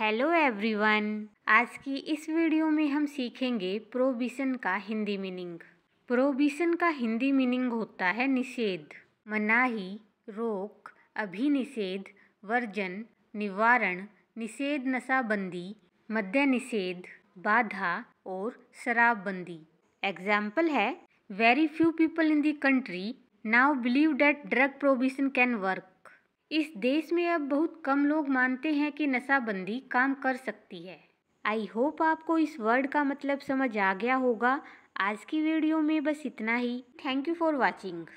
hello everyone आज की इस वीडियो में हम सीखेंगे प्रोबिशन का हिंदी मीनिंग प्रोबिशन का हिंदी मीनिंग होता है निषेध मनाही रोक अभिनिषेध वर्जन निवारण निषेध नशाबंदी मद्य निषेध बाधा और शराबबंदी एग्जाम्पल है very few people in the country now believe that drug prohibition can work इस देश में अब बहुत कम लोग मानते हैं कि नशाबंदी काम कर सकती है आई होप आपको इस वर्ड का मतलब समझ आ गया होगा आज की वीडियो में बस इतना ही थैंक यू फॉर वॉचिंग